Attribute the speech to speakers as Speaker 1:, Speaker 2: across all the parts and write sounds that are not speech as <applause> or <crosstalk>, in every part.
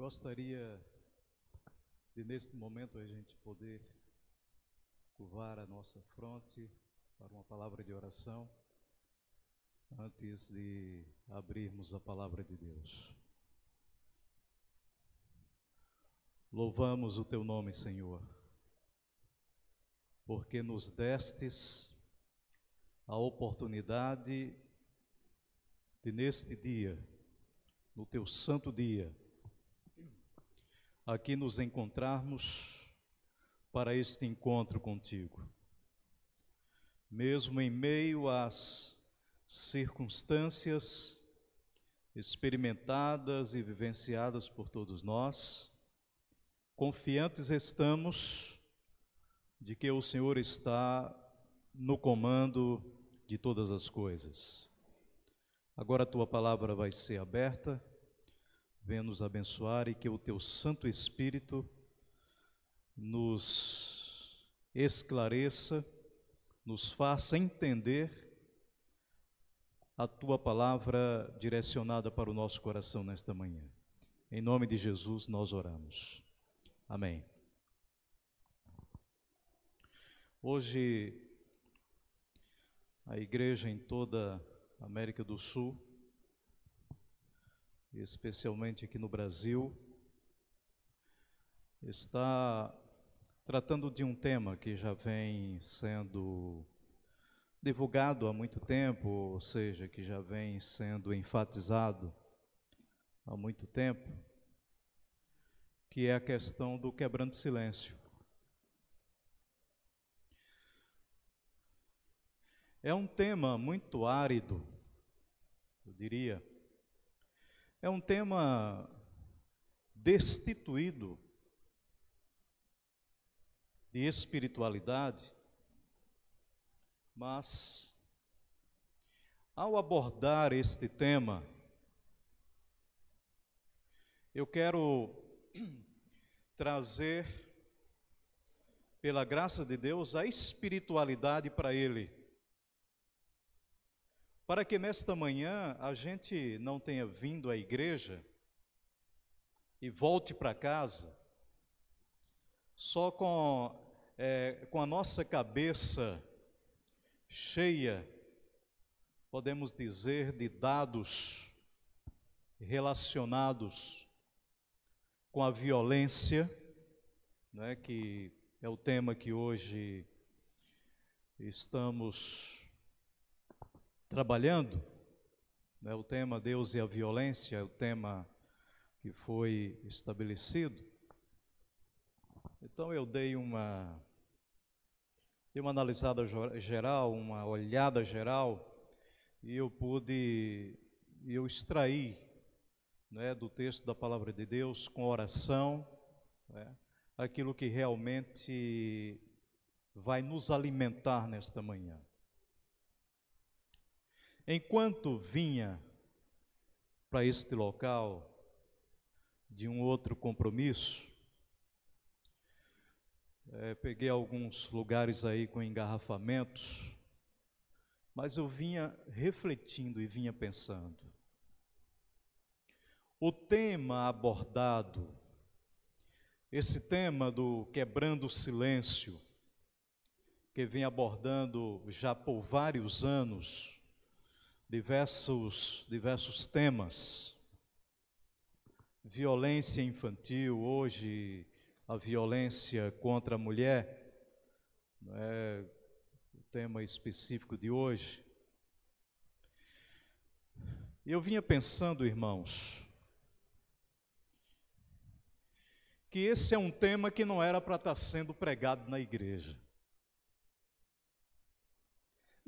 Speaker 1: Gostaria de, neste momento, a gente poder curvar a nossa fronte para uma palavra de oração, antes de abrirmos a palavra de Deus. Louvamos o teu nome, Senhor, porque nos destes a oportunidade de, neste dia, no teu santo dia, aqui nos encontrarmos para este encontro contigo. Mesmo em meio às circunstâncias experimentadas e vivenciadas por todos nós, confiantes estamos de que o Senhor está no comando de todas as coisas. Agora a tua palavra vai ser aberta venha nos abençoar e que o teu Santo Espírito nos esclareça, nos faça entender a tua palavra direcionada para o nosso coração nesta manhã. Em nome de Jesus nós oramos. Amém. Hoje, a igreja em toda a América do Sul especialmente aqui no Brasil, está tratando de um tema que já vem sendo divulgado há muito tempo, ou seja, que já vem sendo enfatizado há muito tempo, que é a questão do quebrando silêncio. É um tema muito árido, eu diria, é um tema destituído de espiritualidade, mas ao abordar este tema, eu quero <clears throat> trazer, pela graça de Deus, a espiritualidade para ele para que nesta manhã a gente não tenha vindo à igreja e volte para casa só com, é, com a nossa cabeça cheia, podemos dizer, de dados relacionados com a violência, né, que é o tema que hoje estamos trabalhando. Né, o tema Deus e a violência é o tema que foi estabelecido. Então eu dei uma, dei uma analisada geral, uma olhada geral, e eu pude, eu extraí né, do texto da palavra de Deus com oração, né, aquilo que realmente vai nos alimentar nesta manhã. Enquanto vinha para este local de um outro compromisso, é, peguei alguns lugares aí com engarrafamentos, mas eu vinha refletindo e vinha pensando. O tema abordado, esse tema do quebrando o silêncio, que vem abordando já por vários anos, diversos, diversos temas. Violência infantil, hoje a violência contra a mulher, não é o tema específico de hoje. Eu vinha pensando, irmãos, que esse é um tema que não era para estar sendo pregado na igreja.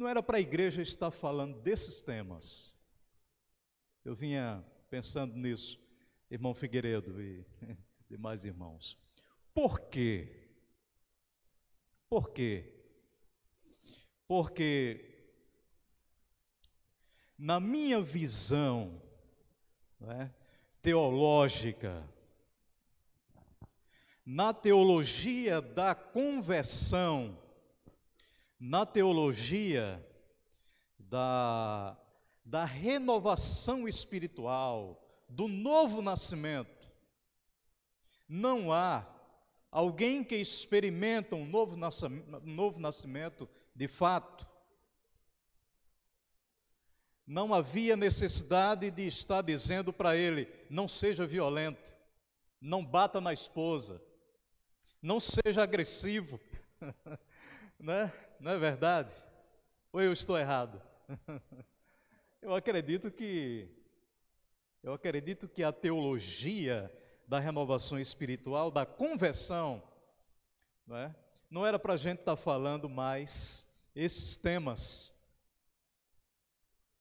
Speaker 1: Não era para a igreja estar falando desses temas. Eu vinha pensando nisso, irmão Figueiredo e <laughs> demais irmãos. Por quê? Por quê? Porque, na minha visão é, teológica, na teologia da conversão, na teologia da, da renovação espiritual, do novo nascimento, não há alguém que experimenta um novo nascimento, novo nascimento de fato. Não havia necessidade de estar dizendo para ele: não seja violento, não bata na esposa, não seja agressivo, <laughs> né? não é verdade? Ou eu estou errado? <laughs> Eu acredito que eu acredito que a teologia da renovação espiritual, da conversão, não, é? não era para a gente estar tá falando mais esses temas.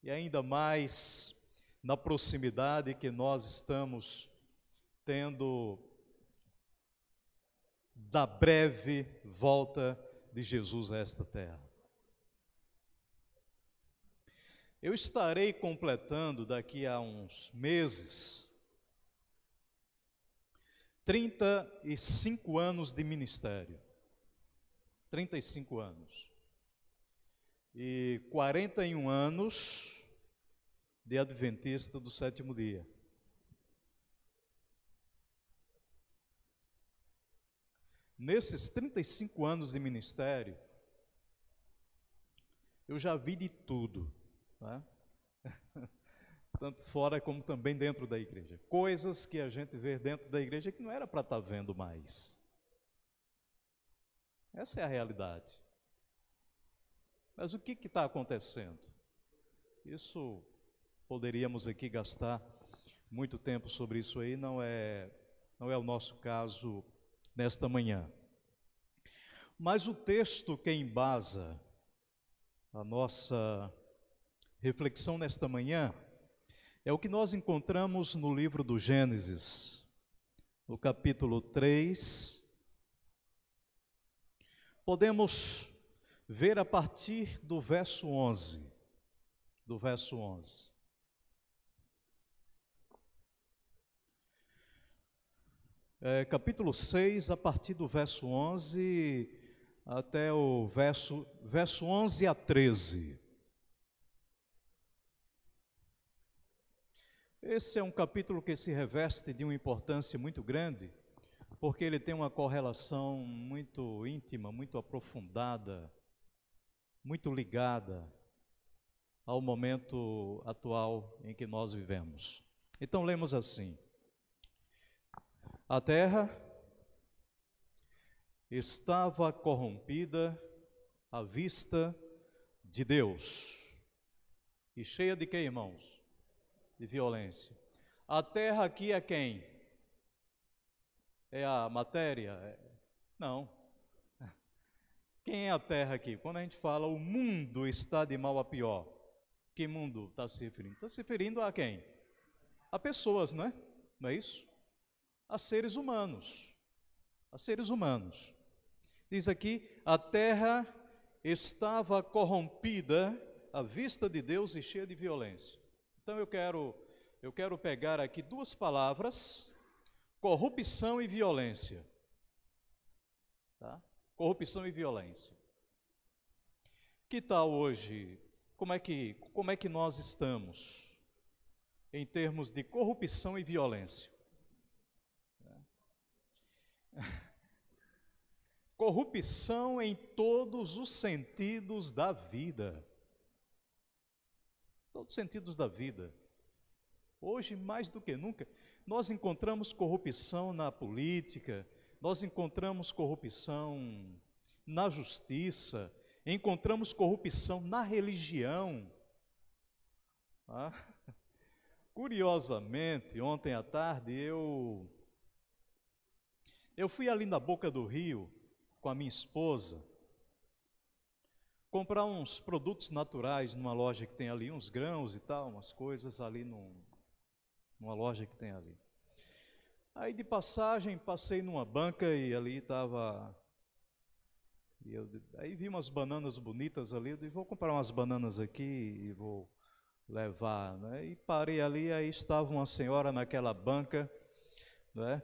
Speaker 1: E ainda mais na proximidade que nós estamos tendo da breve volta de Jesus a esta terra. Eu estarei completando daqui a uns meses 35 anos de ministério. 35 anos. E 41 anos de adventista do sétimo dia. Nesses 35 anos de ministério, eu já vi de tudo, né? <laughs> tanto fora como também dentro da igreja. Coisas que a gente vê dentro da igreja que não era para estar tá vendo mais. Essa é a realidade. Mas o que está acontecendo? Isso poderíamos aqui gastar muito tempo sobre isso aí, não é, não é o nosso caso nesta manhã. Mas o texto que embasa a nossa reflexão nesta manhã é o que nós encontramos no livro do Gênesis, no capítulo 3. Podemos ver a partir do verso 11, do verso 11. é, capítulo 6, a partir do verso 11 até o verso, verso 11 a 13. Esse é um capítulo que se reveste de uma importância muito grande, porque ele tem uma correlação muito íntima, muito aprofundada, muito ligada ao momento atual em que nós vivemos. Então, lemos assim: a terra estava corrompida à vista de Deus e cheia de que, irmãos? De violência. A terra aqui é quem? É a matéria? É- Não. <laughs> Quem é a terra aqui? Quando a gente fala o mundo está de mal a pior, que mundo está se referindo? Está se referindo a quem? A pessoas, né? Não é isso? a seres humanos. A seres humanos. Diz aqui: a terra estava corrompida à vista de Deus e cheia de violência. Então eu quero eu quero pegar aqui duas palavras: corrupção e violência. Tá? Corrupção e violência. Que tal hoje? Como é que como é que nós estamos em termos de corrupção e violência? <laughs> Corrupção em todos os sentidos da vida. Todos os sentidos da vida. Hoje, mais do que nunca, nós encontramos corrupção na política, nós encontramos corrupção na justiça, encontramos corrupção na religião. Ah, <laughs> curiosamente, ontem à tarde eu eu fui ali na boca do rio com a minha esposa comprar uns produtos naturais numa loja que tem ali, uns grãos e tal, umas coisas ali num, numa loja que tem ali. Aí de passagem passei numa banca e ali estava. Eu, aí vi umas bananas bonitas ali, eu disse, vou comprar umas bananas aqui e vou levar. Né? E parei ali, aí estava uma senhora naquela banca, né?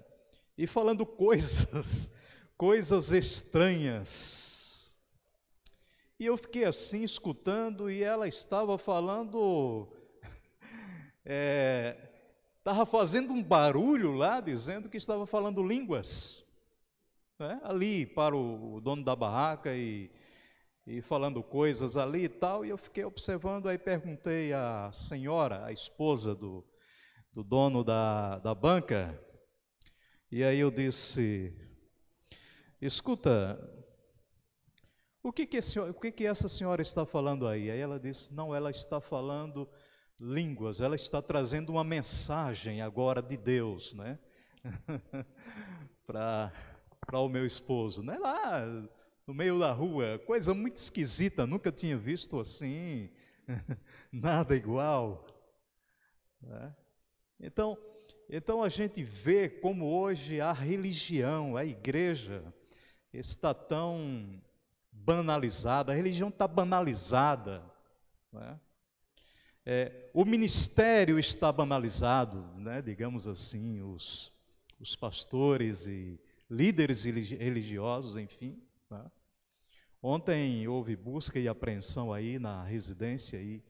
Speaker 1: e falando coisas, <laughs> coisas estranhas. E eu fiquei assim escutando e ela estava falando, <laughs> é, estava fazendo um barulho lá, dizendo que estava falando línguas, né? ali para o dono da barraca e, e falando coisas ali e tal. E eu fiquei observando, aí perguntei à senhora, a esposa do, do dono da, da banca, e aí eu disse: Escuta, o que que, o que que, essa senhora está falando aí? Aí ela disse: Não, ela está falando línguas, ela está trazendo uma mensagem agora de Deus, né? <laughs> Para o meu esposo, né? Lá no meio da rua, coisa muito esquisita, nunca tinha visto assim, <laughs> nada igual. Né? Então, então a gente vê como hoje a religião, a igreja, está tão banalizada, a religião está banalizada. Né? É, o ministério está banalizado, né? digamos assim, os, os pastores e líderes religiosos, enfim. Né? Ontem houve busca e apreensão aí na residência, e,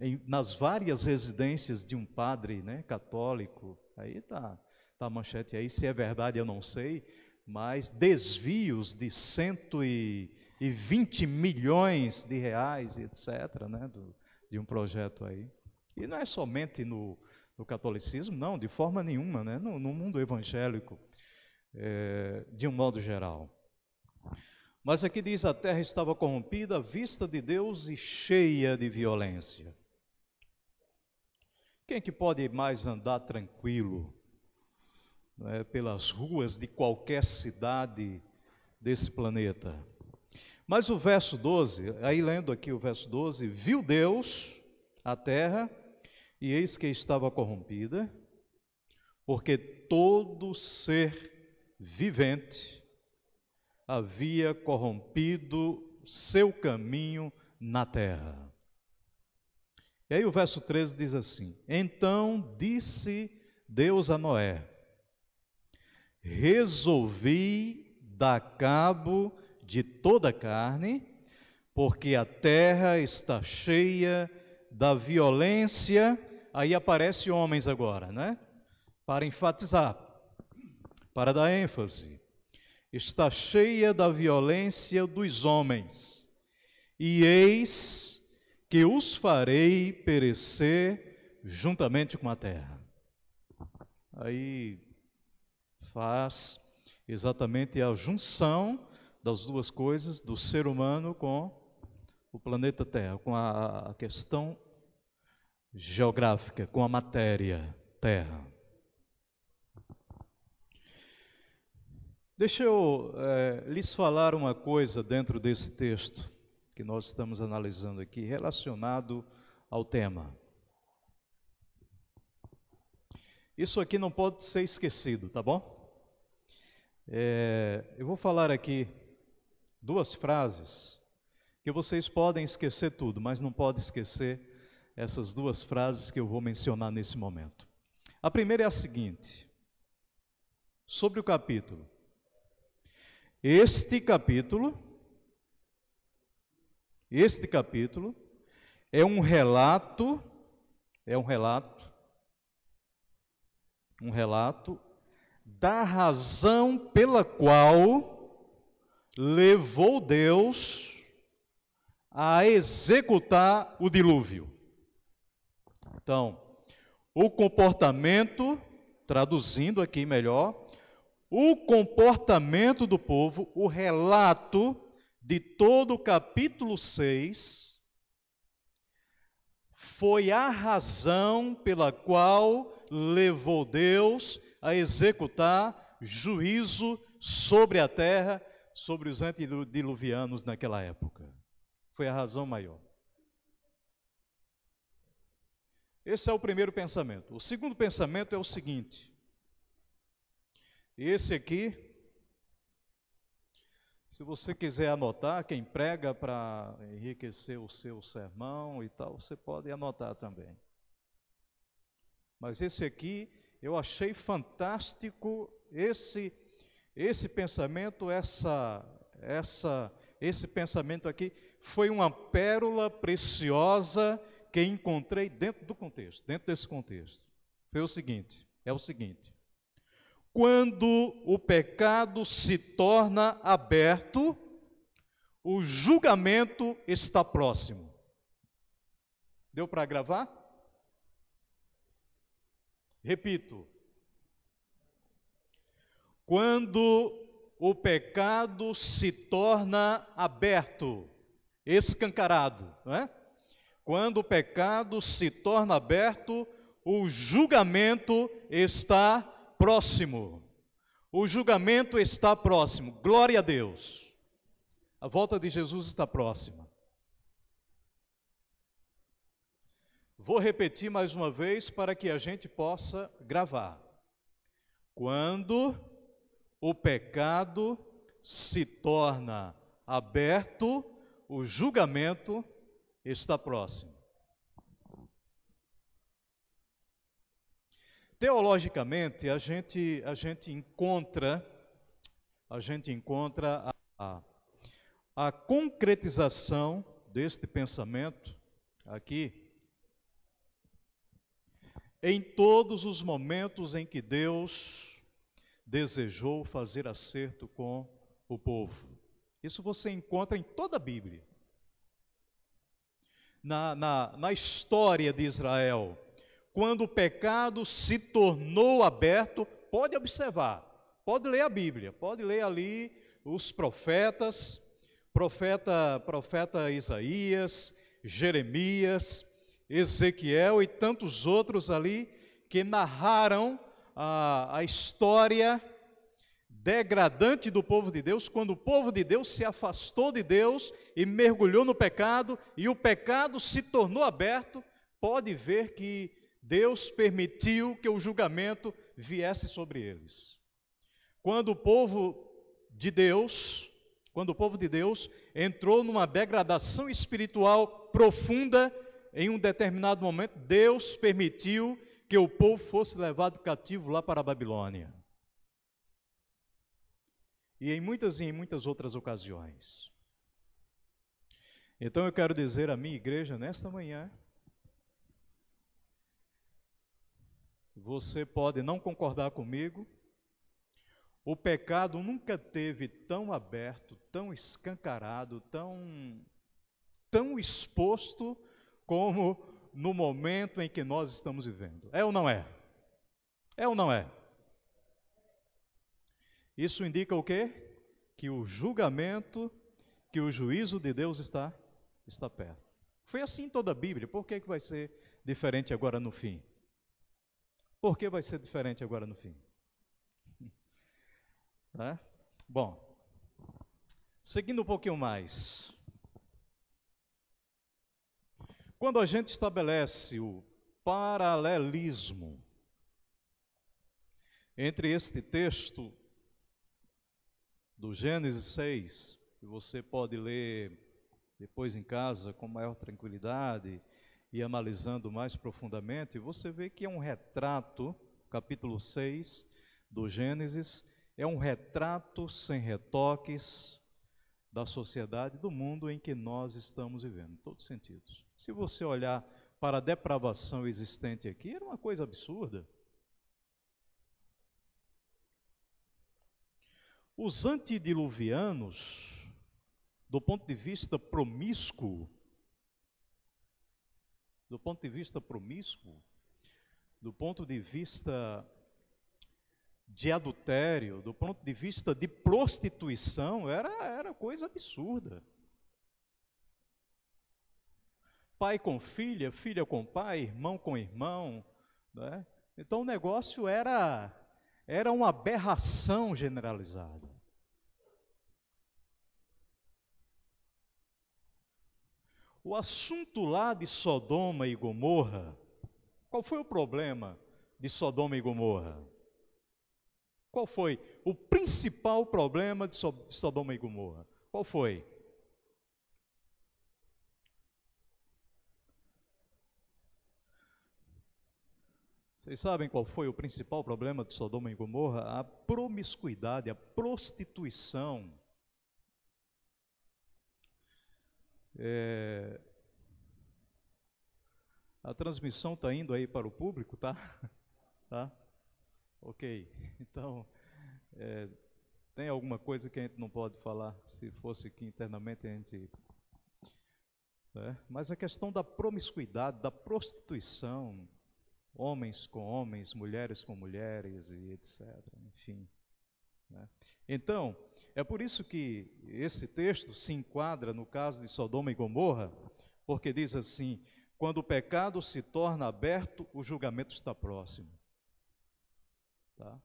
Speaker 1: em, nas várias residências de um padre né, católico, Aí tá, tá a manchete aí, se é verdade eu não sei, mas desvios de 120 milhões de reais, etc., né, do, de um projeto aí. E não é somente no, no catolicismo, não, de forma nenhuma, né, no, no mundo evangélico, é, de um modo geral. Mas aqui diz: a terra estava corrompida, vista de Deus e cheia de violência. Quem é que pode mais andar tranquilo né, pelas ruas de qualquer cidade desse planeta? Mas o verso 12, aí lendo aqui o verso 12, viu Deus a terra e eis que estava corrompida, porque todo ser vivente havia corrompido seu caminho na terra. E aí o verso 13 diz assim: Então disse Deus a Noé: Resolvi dar cabo de toda a carne, porque a terra está cheia da violência. Aí aparece homens agora, né? Para enfatizar, para dar ênfase. Está cheia da violência dos homens. E eis que os farei perecer juntamente com a terra. Aí faz exatamente a junção das duas coisas, do ser humano com o planeta Terra, com a questão geográfica, com a matéria Terra. Deixa eu é, lhes falar uma coisa dentro desse texto que nós estamos analisando aqui relacionado ao tema. Isso aqui não pode ser esquecido, tá bom? É, eu vou falar aqui duas frases que vocês podem esquecer tudo, mas não pode esquecer essas duas frases que eu vou mencionar nesse momento. A primeira é a seguinte: sobre o capítulo. Este capítulo este capítulo é um relato, é um relato, um relato da razão pela qual levou Deus a executar o dilúvio. Então, o comportamento, traduzindo aqui melhor, o comportamento do povo, o relato de todo o capítulo 6 foi a razão pela qual levou Deus a executar juízo sobre a terra, sobre os antediluvianos naquela época. Foi a razão maior. Esse é o primeiro pensamento. O segundo pensamento é o seguinte: esse aqui se você quiser anotar, quem prega para enriquecer o seu sermão e tal, você pode anotar também. Mas esse aqui eu achei fantástico esse esse pensamento, essa essa esse pensamento aqui foi uma pérola preciosa que encontrei dentro do contexto, dentro desse contexto. Foi o seguinte, é o seguinte quando o pecado se torna aberto, o julgamento está próximo. Deu para gravar? Repito. Quando o pecado se torna aberto, escancarado, não é? Quando o pecado se torna aberto, o julgamento está próximo. O julgamento está próximo. Glória a Deus. A volta de Jesus está próxima. Vou repetir mais uma vez para que a gente possa gravar. Quando o pecado se torna aberto, o julgamento está próximo. Teologicamente, a gente, a gente encontra a gente encontra a, a, a concretização deste pensamento aqui em todos os momentos em que Deus desejou fazer acerto com o povo. Isso você encontra em toda a Bíblia. Na, na, na história de Israel, quando o pecado se tornou aberto, pode observar, pode ler a Bíblia, pode ler ali os profetas, profeta, profeta Isaías, Jeremias, Ezequiel e tantos outros ali que narraram a, a história degradante do povo de Deus, quando o povo de Deus se afastou de Deus e mergulhou no pecado, e o pecado se tornou aberto, pode ver que Deus permitiu que o julgamento viesse sobre eles. Quando o povo de Deus, quando o povo de Deus entrou numa degradação espiritual profunda, em um determinado momento, Deus permitiu que o povo fosse levado cativo lá para a Babilônia. E em muitas e em muitas outras ocasiões. Então eu quero dizer à minha igreja nesta manhã Você pode não concordar comigo. O pecado nunca teve tão aberto, tão escancarado, tão tão exposto como no momento em que nós estamos vivendo. É ou não é? É ou não é? Isso indica o quê? Que o julgamento, que o juízo de Deus está está perto. Foi assim toda a Bíblia, por que, que vai ser diferente agora no fim? Porque vai ser diferente agora no fim. Tá? <laughs> Bom, seguindo um pouquinho mais. Quando a gente estabelece o paralelismo entre este texto do Gênesis 6, que você pode ler depois em casa com maior tranquilidade, e analisando mais profundamente, você vê que é um retrato, capítulo 6 do Gênesis, é um retrato sem retoques da sociedade, do mundo em que nós estamos vivendo, em todos os sentidos. Se você olhar para a depravação existente aqui, era uma coisa absurda. Os antediluvianos, do ponto de vista promíscuo, do ponto de vista promíscuo, do ponto de vista de adultério, do ponto de vista de prostituição, era, era coisa absurda. Pai com filha, filha com pai, irmão com irmão. Né? Então o negócio era, era uma aberração generalizada. O assunto lá de Sodoma e Gomorra, qual foi o problema de Sodoma e Gomorra? Qual foi o principal problema de Sodoma e Gomorra? Qual foi? Vocês sabem qual foi o principal problema de Sodoma e Gomorra? A promiscuidade, a prostituição É... A transmissão está indo aí para o público, tá? <laughs> tá? Ok. <laughs> Então, é... tem alguma coisa que a gente não pode falar? Se fosse que internamente, a gente. É. Mas a questão da promiscuidade, da prostituição, homens com homens, mulheres com mulheres e etc. Enfim. Né? Então, é por isso que esse texto se enquadra no caso de Sodoma e Gomorra, porque diz assim: quando o pecado se torna aberto, o julgamento está próximo. Tá?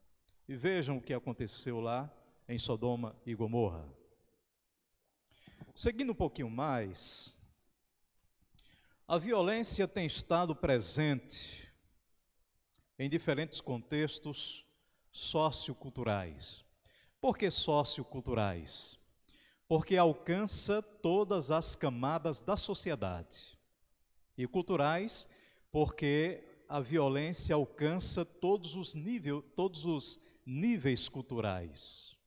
Speaker 1: E vejam o que aconteceu lá em Sodoma e Gomorra. Seguindo um pouquinho mais, a violência tem estado presente em diferentes contextos socioculturais. Por que socioculturais? Porque alcança todas as camadas da sociedade. E culturais, porque a violência alcança todos os, nível, todos os níveis culturais.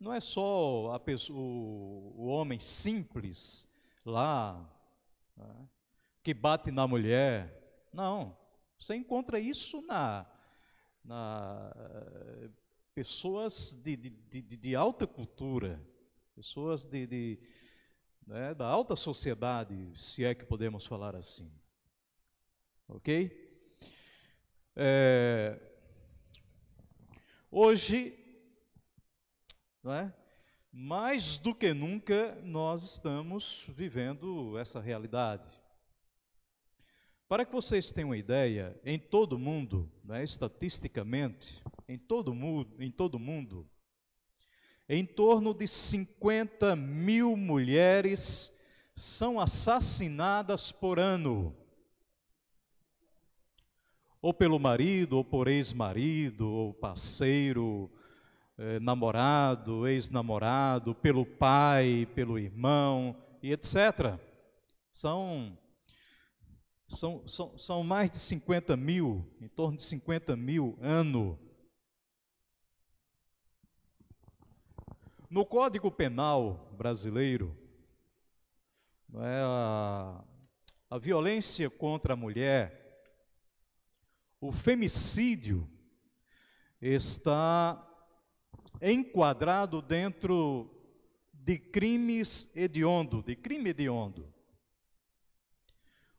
Speaker 1: Não é só pessoa, o homem simples lá né, que bate na mulher. Não. Você encontra isso na na, pessoas de, de, de, de, alta cultura, pessoas de, né, da alta sociedade, se é que podemos falar assim. Ok? É, hoje, é? mais do que nunca, nós estamos vivendo essa realidade. Para que vocês tenham uma ideia, em todo o mundo, né, estatisticamente, em todo, mundo, em todo mundo, em torno de 50 mil mulheres são assassinadas por ano. Ou pelo marido, ou por ex-marido, ou parceiro, eh, namorado, ex-namorado, pelo pai, pelo irmão e etc. São são, são, são mais de 50 mil, em torno de 50 mil ano. No Código Penal brasileiro, é, a, a violência contra a mulher, o femicídio, está enquadrado dentro de crimes hediondo, de crime hediondo.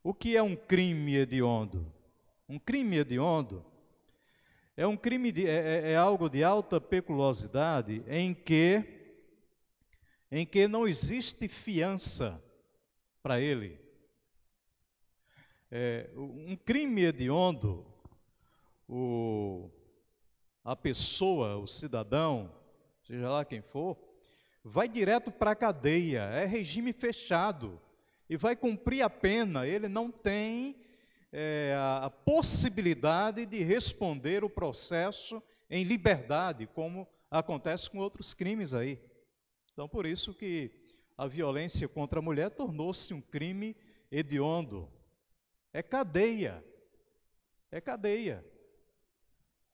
Speaker 1: O que é um crime hediondo? Um crime hediondo é um crime de, é, é, é algo de alta peculosidade em que em que não existe fiança para ele. É, um crime hediondo, o, a pessoa, o cidadão, seja lá quem for, vai direto para a cadeia, é regime fechado e vai cumprir a pena, ele não tem é, a possibilidade de responder o processo em liberdade, como acontece com outros crimes aí. Então, por isso que a violência contra a mulher tornou-se um crime hediondo. É cadeia. É cadeia.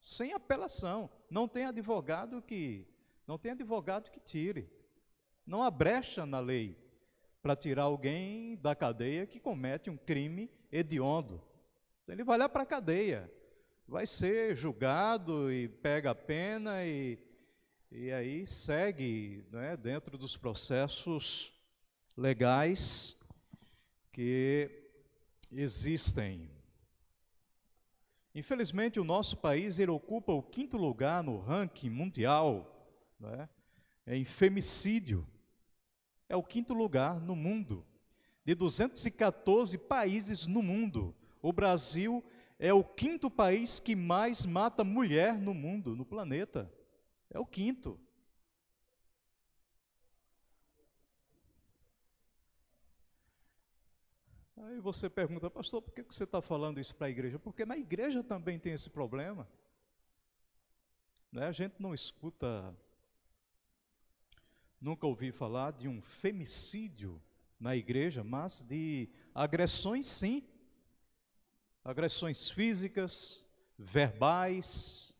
Speaker 1: Sem apelação. Não tem advogado que não tem advogado que tire. Não há brecha na lei para tirar alguém da cadeia que comete um crime hediondo. Então, ele vai lá para a cadeia, vai ser julgado e pega a pena e, e aí segue né, dentro dos processos legais que existem. Infelizmente, o nosso país ele ocupa o quinto lugar no ranking mundial né, em é femicídio é o quinto lugar no mundo. De 214 países no mundo, o Brasil é o quinto país que mais mata mulher no mundo, no planeta. É o quinto. Aí você pergunta, pastor, por que você está falando isso para a igreja? Porque na igreja também tem esse problema. Né? A gente não escuta Nunca ouvi falar de um femicídio na igreja, mas de agressões sim. Agressões físicas, verbais,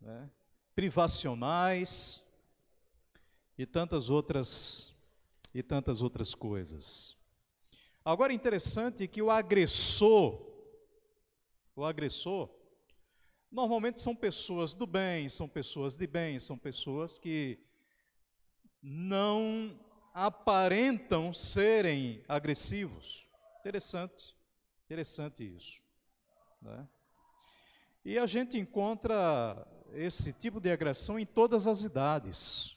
Speaker 1: né? privacionais e tantas outras e tantas outras coisas. Agora é interessante que o agressor o agressor normalmente são pessoas do bem, são pessoas de bem, são pessoas que não aparentam serem agressivos. Interessante, interessante isso. Né? E a gente encontra esse tipo de agressão em todas as idades,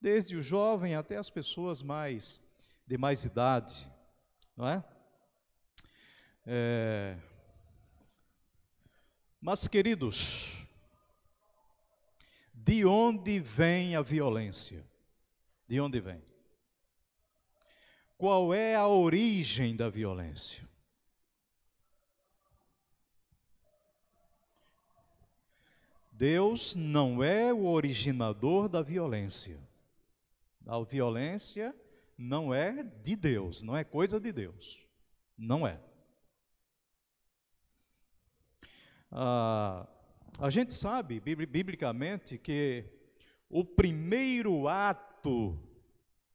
Speaker 1: desde o jovem até as pessoas mais de mais idade, não é? é... Mas queridos, de onde vem a violência? De onde vem? Qual é a origem da violência? Deus não é o originador da violência. A violência não é de Deus, não é coisa de Deus. Não é. Ah, a gente sabe, biblicamente, que o primeiro ato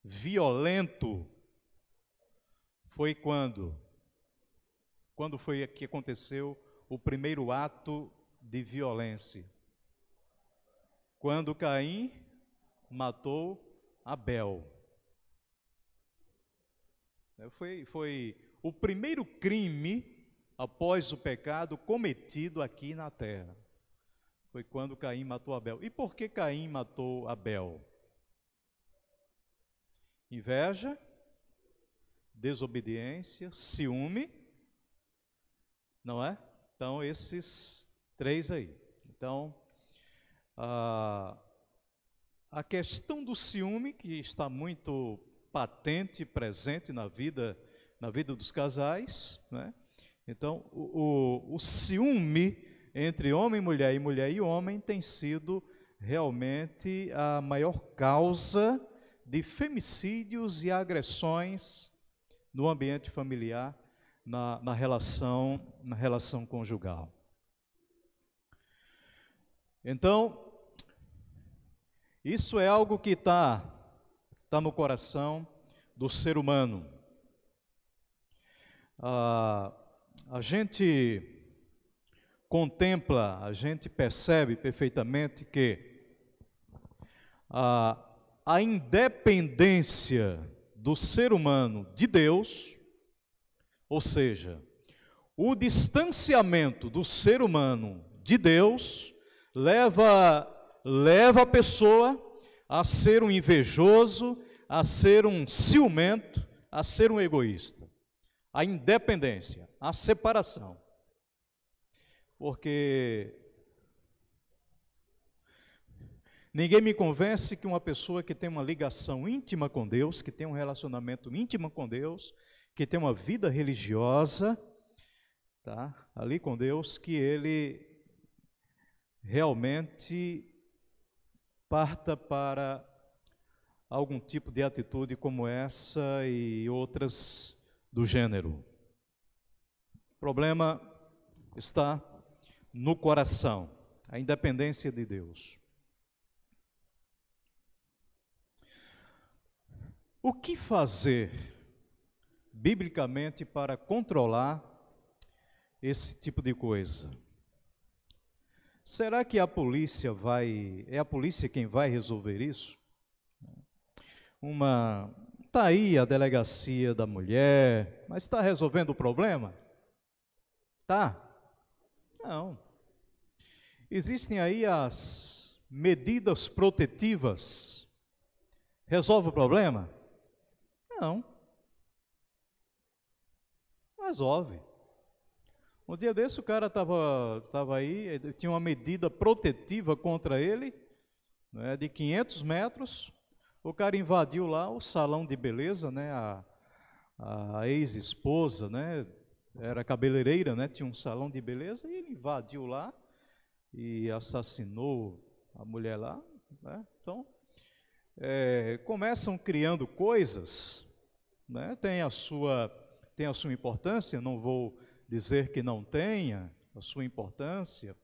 Speaker 1: violento foi quando? Quando foi que aconteceu o primeiro ato de violência? Quando Caim matou Abel. É, foi, foi o primeiro crime após o pecado cometido aqui na terra foi quando Caim matou Abel. E por que Caim matou Abel? Inveja, desobediência, ciúme, não é? Então, esses três aí. Então, a, a questão do ciúme, que está muito patente, presente na vida, na vida dos casais, né? Então, o, o, o ciúme entre homem e mulher e mulher e homem tem sido realmente a maior causa de femicídios e agressões no ambiente familiar, na, na, relação, na relação conjugal. Então, isso é algo que está tá no coração do ser humano. Ah, a gente contempla, a gente percebe perfeitamente que a, a independência do ser humano de Deus, ou seja, o distanciamento do ser humano de Deus, leva, leva a pessoa a ser um invejoso, a ser um ciumento, a ser um egoísta. A independência, a separação. Porque ninguém me convence que uma pessoa que tem uma ligação íntima com Deus, que tem um relacionamento íntimo com Deus, que tem uma vida religiosa, tá? Ali com Deus, que ele realmente parta para algum tipo de atitude como essa e outras do gênero. O problema está no coração, a independência de Deus. O que fazer biblicamente para controlar esse tipo de coisa? Será que a polícia vai é a polícia quem vai resolver isso? Uma tá aí a delegacia da mulher, mas está resolvendo o problema? Tá? Não. Existem aí as medidas protetivas. Resolve o problema? Não. Resolve. Um dia desse o cara estava tava aí, tinha uma medida protetiva contra ele, né, de 500 metros. O cara invadiu lá o salão de beleza, né, a, a ex-esposa, né, era cabeleireira, né? Tinha um salão de beleza e ele invadiu lá e assassinou a mulher lá, né? Então, é, começam criando coisas, né? Tem a sua tem a sua importância, não vou dizer que não tenha a sua importância.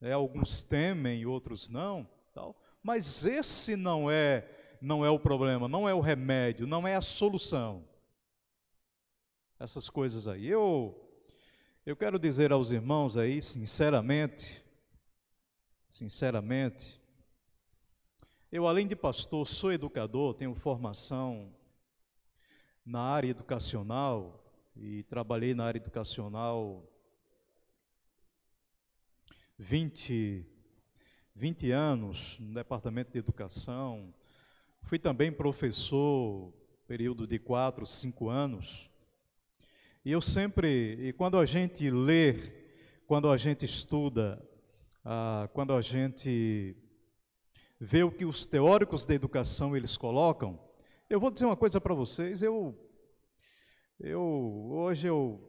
Speaker 1: Né? Alguns temem, outros não, tal. Mas esse não é não é o problema, não é o remédio, não é a solução essas coisas aí. Eu eu quero dizer aos irmãos aí, sinceramente, sinceramente, eu além de pastor, sou educador, tenho formação na área educacional e trabalhei na área educacional 20 20 anos no departamento de educação. Fui também professor, período de 4, 5 anos e eu sempre, e quando a gente lê, quando a gente estuda, ah, quando a gente vê o que os teóricos da educação eles colocam, eu vou dizer uma coisa para vocês, eu, eu hoje eu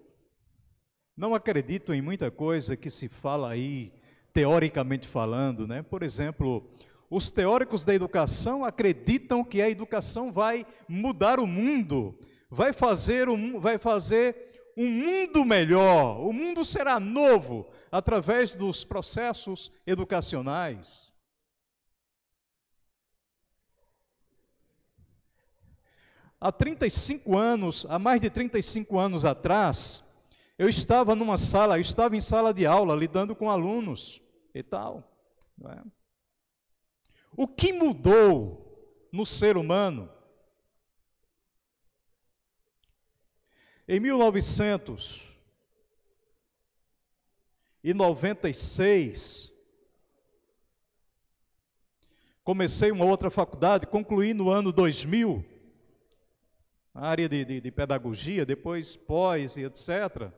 Speaker 1: não acredito em muita coisa que se fala aí, teoricamente falando, né? Por exemplo, os teóricos da educação acreditam que a educação vai mudar o mundo vai fazer um, vai fazer um mundo melhor, o mundo será novo através dos processos educacionais. Há 35 anos, há mais de 35 anos atrás, eu estava numa sala, eu estava em sala de aula, lidando com alunos e tal. É? O que mudou no ser humano Em 1996, comecei uma outra faculdade, concluí no ano 2000, na área de, de, de pedagogia, depois pós e etc.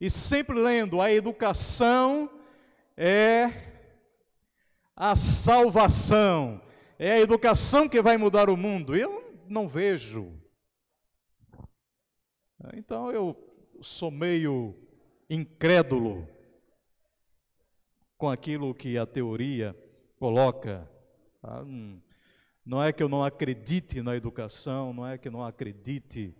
Speaker 1: E sempre lendo, a educação é a salvação, é a educação que vai mudar o mundo. Eu não vejo então eu sou meio incrédulo com aquilo que a teoria coloca. Ah, hum, não é que eu não acredite na educação, não é que eu não acredite,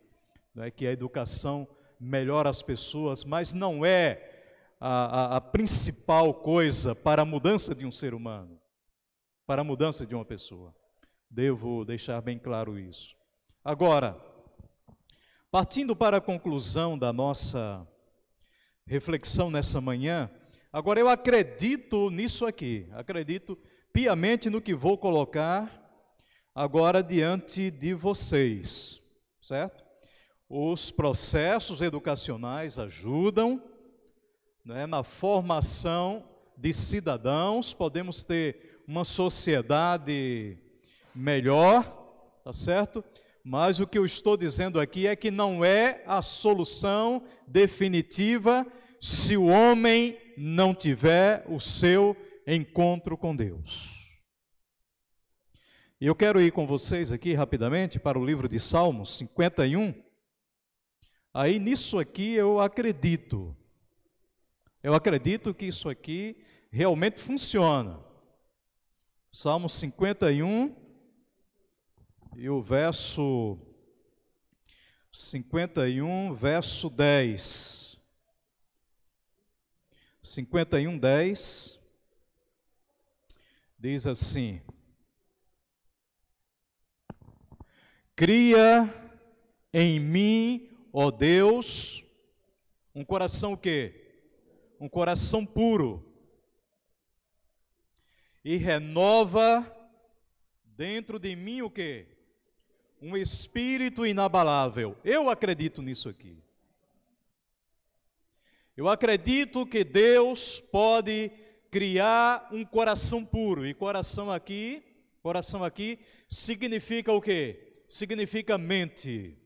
Speaker 1: não é que a educação melhora as pessoas, mas não é a, a, a principal coisa para a mudança de um ser humano, para a mudança de uma pessoa. Devo deixar bem claro isso. Agora, Partindo para a conclusão da nossa reflexão nessa manhã, agora eu acredito nisso aqui, acredito piamente no que vou colocar agora diante de vocês, certo? Os processos educacionais ajudam né, na formação de cidadãos, podemos ter uma sociedade melhor, tá certo? Mas o que eu estou dizendo aqui é que não é a solução definitiva se o homem não tiver o seu encontro com Deus. E eu quero ir com vocês aqui rapidamente para o livro de Salmos 51. Aí nisso aqui eu acredito. Eu acredito que isso aqui realmente funciona. Salmos 51, e o verso 51, verso 10. 51, 10 diz assim: Cria em mim, ó Deus, um coração o quê? Um coração puro. E renova dentro de mim o quê? um espírito inabalável. Eu acredito nisso aqui. Eu acredito que Deus pode criar um coração puro. E coração aqui, coração aqui significa o quê? Significa mente,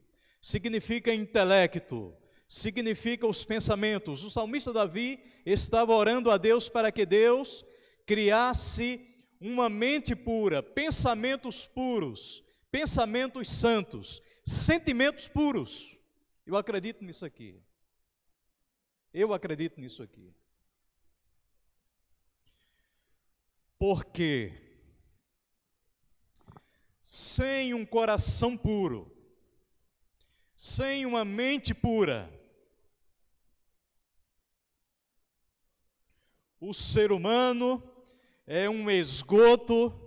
Speaker 1: significa intelecto, significa os pensamentos. O salmista Davi estava orando a Deus para que Deus criasse uma mente pura, pensamentos puros, pensamentos santos, sentimentos puros. Eu acredito nisso aqui. Eu acredito nisso aqui. Porque sem um coração puro, sem uma mente pura, o ser humano é um esgoto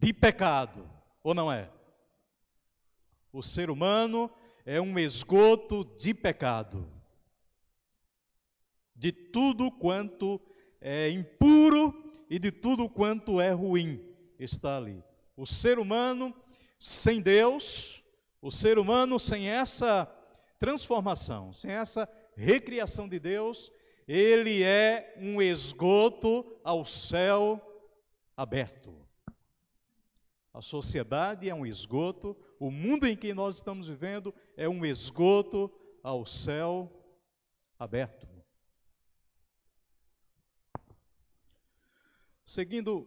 Speaker 1: de pecado, ou não é? O ser humano é um esgoto de pecado, de tudo quanto é impuro e de tudo quanto é ruim está ali. O ser humano sem Deus, o ser humano sem essa transformação, sem essa recriação de Deus, ele é um esgoto ao céu aberto. A sociedade é um esgoto, o mundo em que nós estamos vivendo é um esgoto ao céu aberto. Seguindo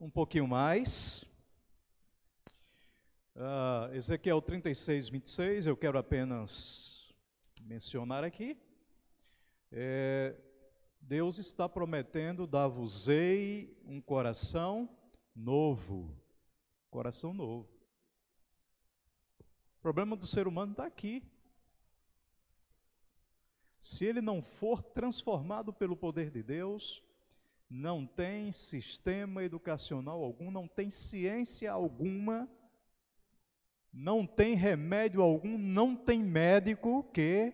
Speaker 1: um pouquinho mais, uh, Ezequiel 36, 26, eu quero apenas mencionar aqui. É, Deus está prometendo: dar-vos-ei um coração novo Coração novo. O problema do ser humano está aqui. Se ele não for transformado pelo poder de Deus, não tem sistema educacional algum, não tem ciência alguma, não tem remédio algum, não tem médico que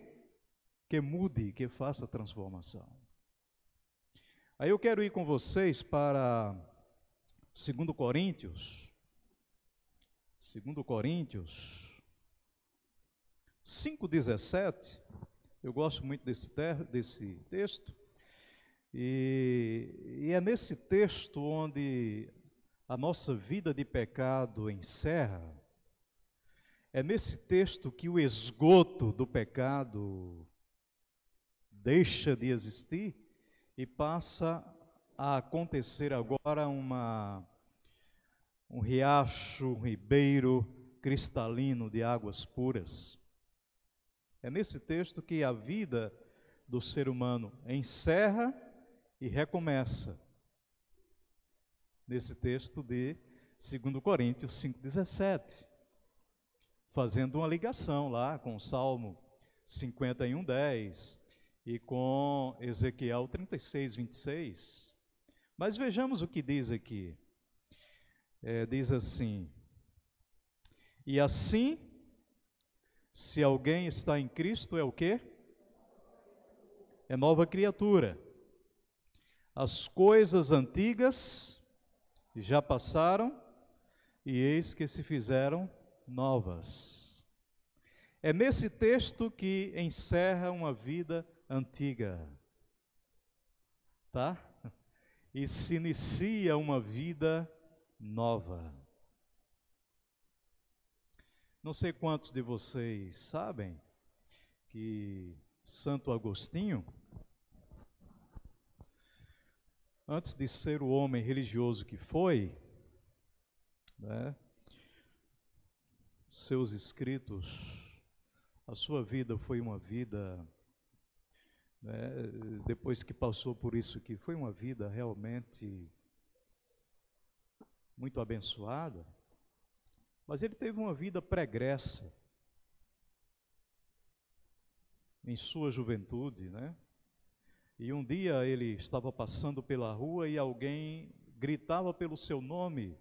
Speaker 1: que mude, que faça a transformação. Aí eu quero ir com vocês para 2 Coríntios Segundo Coríntios 5,17, eu gosto muito desse, ter, desse texto, e, e é nesse texto onde a nossa vida de pecado encerra, é nesse texto que o esgoto do pecado deixa de existir e passa a acontecer agora uma um riacho, um ribeiro cristalino de águas puras. É nesse texto que a vida do ser humano encerra e recomeça. Nesse texto de 2 Coríntios 5,17, fazendo uma ligação lá com o Salmo 51, 10 e com Ezequiel 36, 26. Mas vejamos o que diz aqui é, diz assim: E assim, se alguém está em Cristo, é o que? É nova criatura. As coisas antigas já passaram, e eis que se fizeram novas. É nesse texto que encerra uma vida antiga, tá? E se inicia uma vida nova. Não sei quantos de vocês sabem que Santo Agostinho, antes de ser o homem religioso que foi, né, seus escritos, a sua vida foi uma vida, né, depois que passou por isso que foi uma vida realmente muito abençoada, mas ele teve uma vida pregressa em sua juventude, né? E um dia ele estava passando pela rua e alguém gritava pelo seu nome,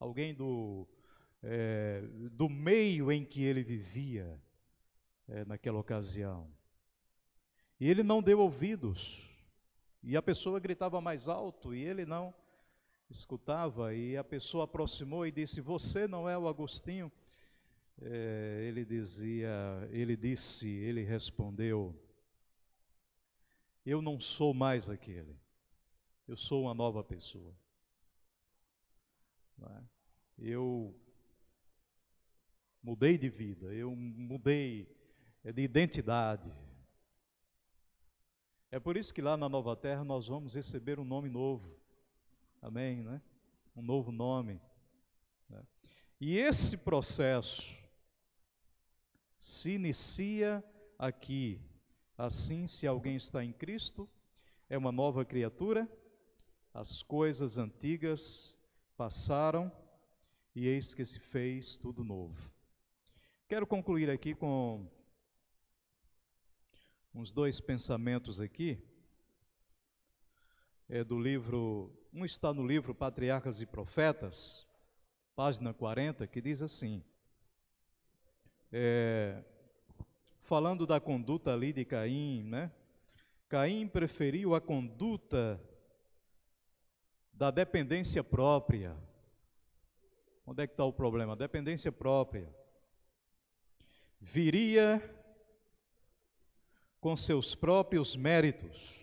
Speaker 1: alguém do, é, do meio em que ele vivia é, naquela ocasião. E ele não deu ouvidos, e a pessoa gritava mais alto e ele não escutava e a pessoa aproximou e disse: Você não é o Agostinho? É, ele dizia, ele disse, ele respondeu: Eu não sou mais aquele, eu sou uma nova pessoa. É? Eu mudei de vida, eu mudei é, de identidade. É por isso que lá na Nova Terra nós vamos receber um nome novo. Amém, né? Um novo nome. Né? E esse processo se inicia aqui. Assim, se alguém está em Cristo, é uma nova criatura, as coisas antigas passaram e eis que se fez tudo novo. Quero concluir aqui com uns dois pensamentos aqui, é do livro um está no livro Patriarcas e Profetas, página 40, que diz assim: é, falando da conduta ali de Caim, né? Caim preferiu a conduta da dependência própria. Onde é que está o problema? A dependência própria. Viria com seus próprios méritos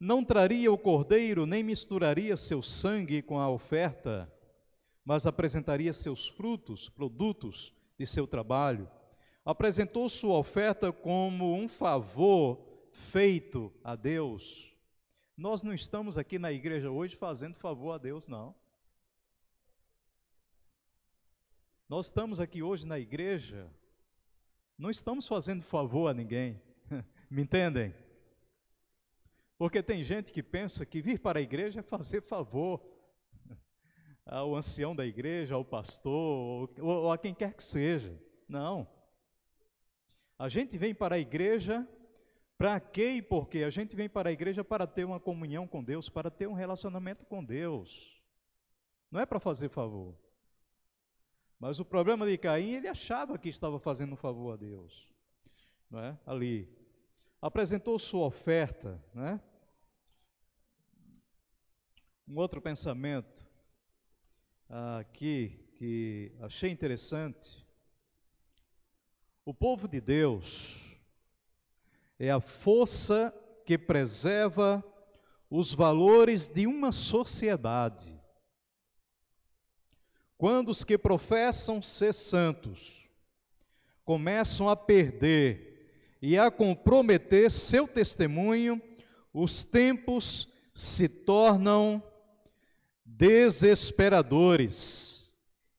Speaker 1: não traria o cordeiro, nem misturaria seu sangue com a oferta, mas apresentaria seus frutos, produtos de seu trabalho. Apresentou sua oferta como um favor feito a Deus. Nós não estamos aqui na igreja hoje fazendo favor a Deus, não. Nós estamos aqui hoje na igreja, não estamos fazendo favor a ninguém, <laughs> me entendem? Porque tem gente que pensa que vir para a igreja é fazer favor <laughs> ao ancião da igreja, ao pastor, ou, a quem quer que seja. Não. A gente vem para a igreja para quê e por quê? A gente vem para a igreja para ter uma comunhão com Deus, para ter um relacionamento com Deus. Não é para fazer favor. Mas o problema de Caim, ele achava que estava fazendo um favor a Deus. Não é? Ali. Apresentou sua oferta, né? um outro pensamento ah, aqui que achei interessante. O povo de Deus é a força que preserva os valores de uma sociedade. Quando os que professam ser santos começam a perder e a comprometer seu testemunho, os tempos se tornam desesperadores.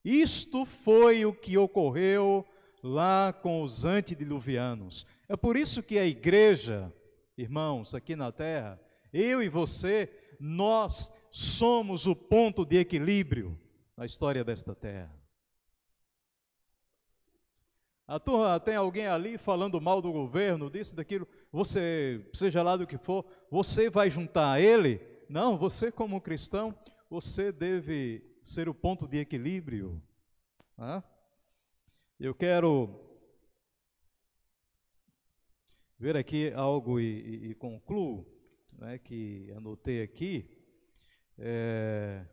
Speaker 1: Isto foi o que ocorreu lá com os antediluvianos. É por isso que a igreja, irmãos, aqui na terra, eu e você, nós somos o ponto de equilíbrio na história desta terra. A turma, tem alguém ali falando mal do governo, disso, daquilo, você, seja lá do que for, você vai juntar a ele? Não, você como cristão, você deve ser o ponto de equilíbrio. Né? Eu quero ver aqui algo e, e, e concluo, né, que anotei aqui. É,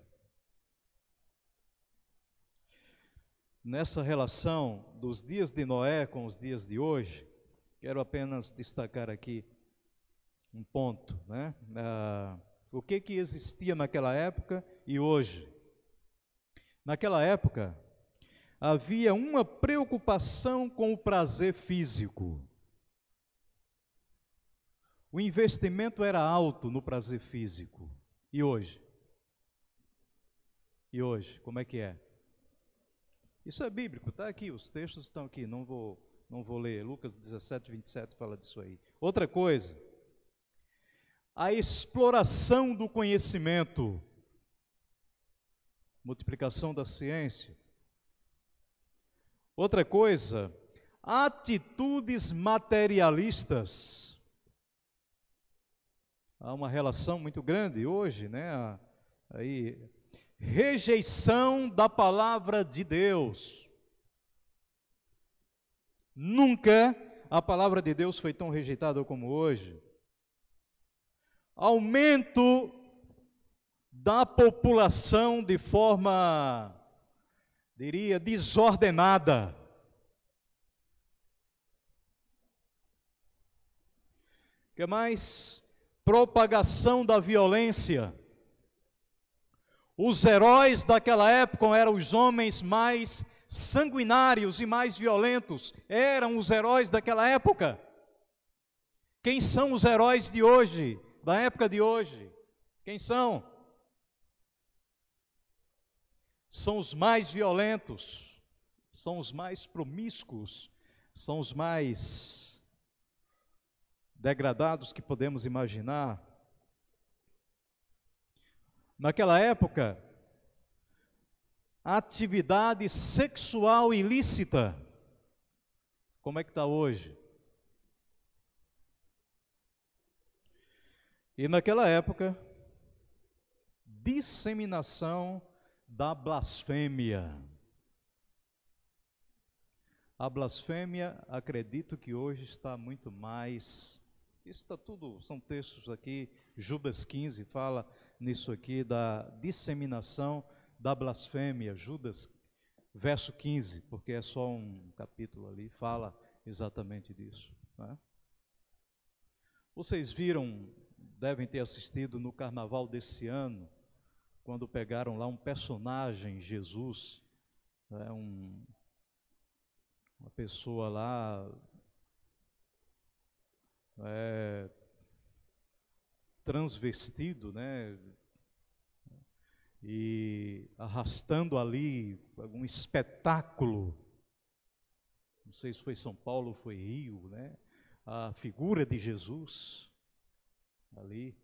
Speaker 1: nessa relação dos dias de Noé com os dias de hoje, quero apenas destacar aqui um ponto, né? Ah, o que, que existia naquela época e hoje? Naquela época, havia uma preocupação com o prazer físico. O investimento era alto no prazer físico. E hoje? E hoje, como é que é? Isso é bíblico, está aqui, os textos estão aqui, não vou, não vou ler. Lucas 17, 27 fala disso aí. Outra coisa, a exploração do conhecimento, multiplicação da ciência. Outra coisa, atitudes materialistas. Há uma relação muito grande hoje, né? Aí, rejeição da palavra de Deus. Nunca a palavra de Deus foi tão rejeitada como hoje aumento da população de forma, diria, desordenada. O que mais? Propagação da violência. Os heróis daquela época eram os homens mais sanguinários e mais violentos. Eram os heróis daquela época. Quem são os heróis de hoje? da época de hoje, quem são? São os mais violentos, são os mais promíscuos, são os mais degradados que podemos imaginar. Naquela época, a atividade sexual ilícita, como é que está hoje? E naquela época, disseminação da blasfêmia. A blasfêmia, acredito que hoje está muito mais. Isso está tudo, são textos aqui, Judas 15 fala nisso aqui, da disseminação da blasfêmia, Judas, verso 15, porque é só um capítulo ali, fala exatamente disso. Né? Vocês viram devem ter assistido no carnaval desse ano, quando pegaram lá um personagem, Jesus, né, um, uma pessoa lá é, transvestido, né? E arrastando ali um espetáculo. Não sei se foi São Paulo ou foi Rio, né? A figura de Jesus ali.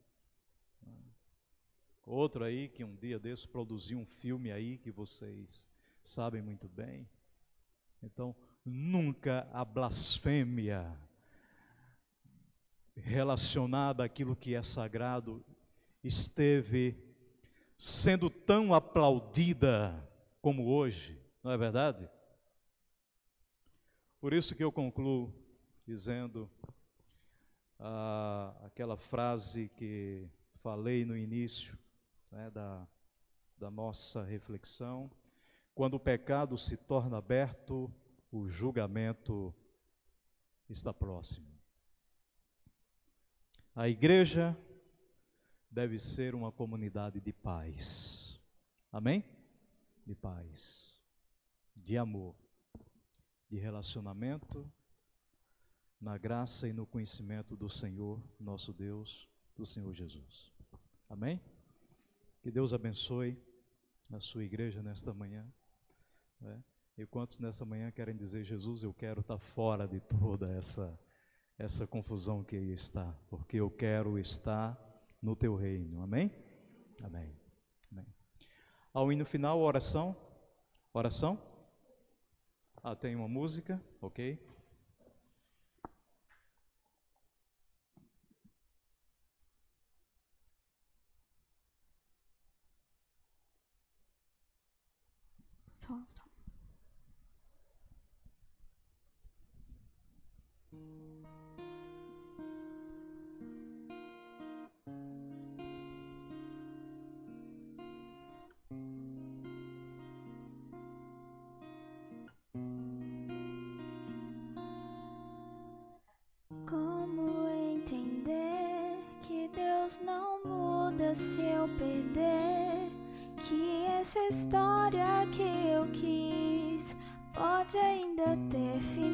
Speaker 1: Outro aí que um dia desse produziu um filme aí que vocês sabem muito bem. Então, nunca a blasfêmia relacionada àquilo que é sagrado esteve sendo tão aplaudida como hoje, não é verdade? Por isso que eu concluo dizendo ah, aquela frase que falei no início né, da, da nossa reflexão. Quando o pecado se torna aberto, o julgamento está próximo. A igreja deve ser uma comunidade de paz. Amém? De paz, de amor, de relacionamento na graça e no conhecimento do Senhor, nosso Deus, do Senhor Jesus. Amém? Que Deus abençoe a sua igreja nesta manhã. Né? E quantos nesta manhã querem dizer, Jesus, eu quero estar tá fora de toda essa, essa confusão que aí está, porque eu quero estar no teu reino. Amém? Amém. Amém. Ao hino final, oração. Oração. Ah, tem uma música, ok?
Speaker 2: só, só. Como entender que Deus não muda se eu perder? Que essa história que quis, pode ainda ter fim.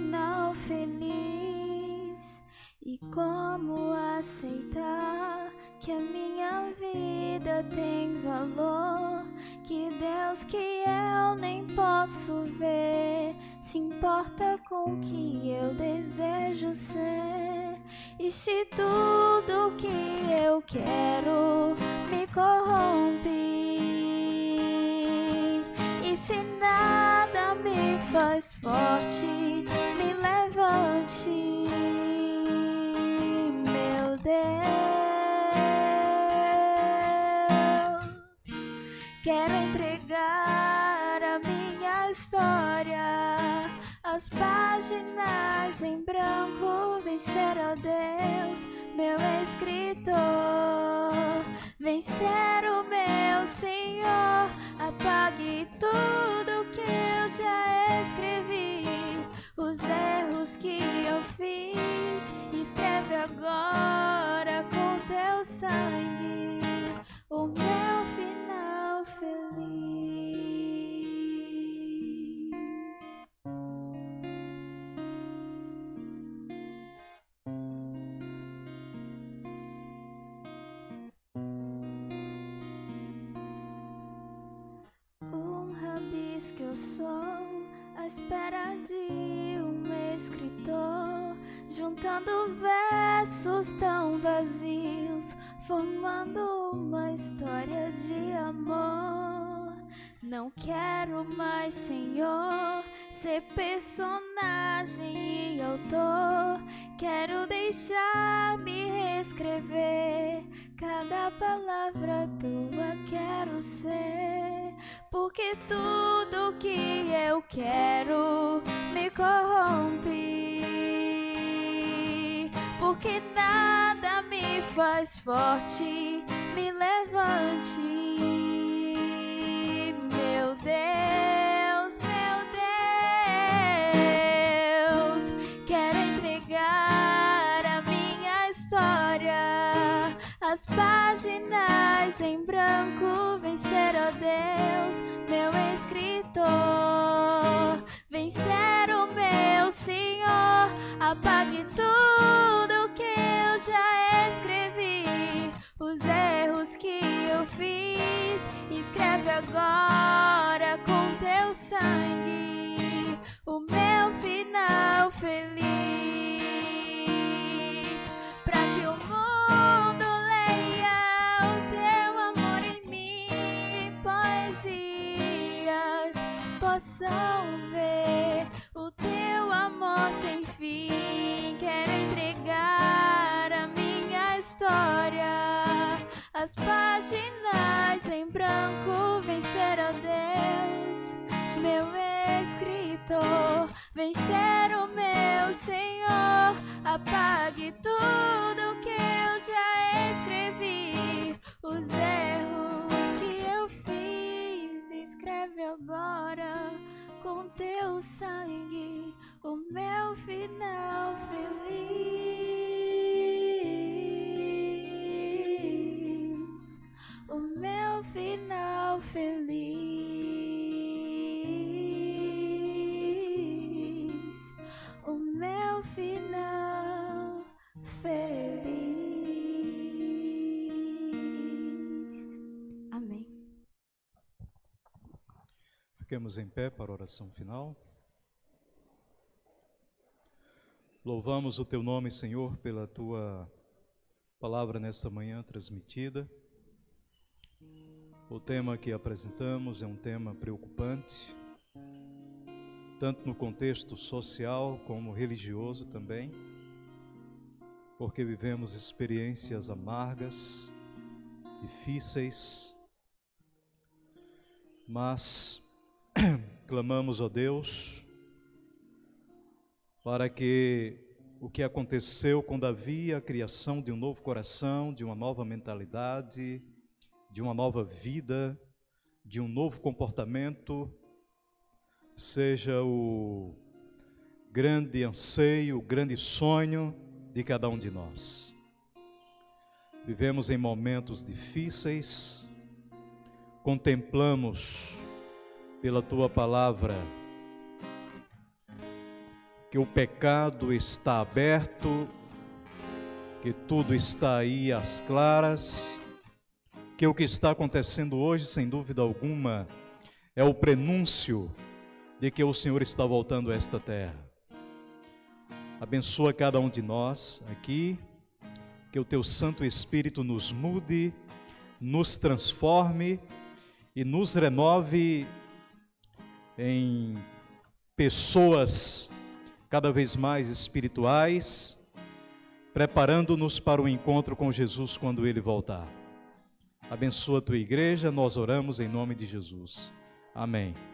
Speaker 2: quero entre eu sou a espera de um escritor, juntando versos tão vazios, formando uma história de amor. Não quer. forte.
Speaker 1: fiquemos em pé para a oração final. Louvamos o teu nome, Senhor, pela tua palavra nesta manhã transmitida. O tema que apresentamos é um tema preocupante, tanto no contexto social como religioso também, porque vivemos experiências amargas, difíceis, mas <coughs> clamamos, ó Deus, para que o que aconteceu com Davi, a criação de um novo coração, de uma nova mentalidade, de uma nova vida, de um novo comportamento, seja o grande anseio, o grande sonho de cada um de nós. Vivemos em momentos difíceis, contemplamos pela tua palavra, que o pecado está aberto, que tudo está aí às claras, que o que está acontecendo hoje, sem dúvida alguma, é o prenúncio de que o Senhor está voltando a esta terra. Abençoa cada um de nós aqui, que o teu Santo Espírito nos mude, nos transforme e nos renove em pessoas cada vez mais espirituais, preparando-nos para o encontro com Jesus quando ele voltar. Abençoa a tua igreja, nós oramos em nome de Jesus. Amém.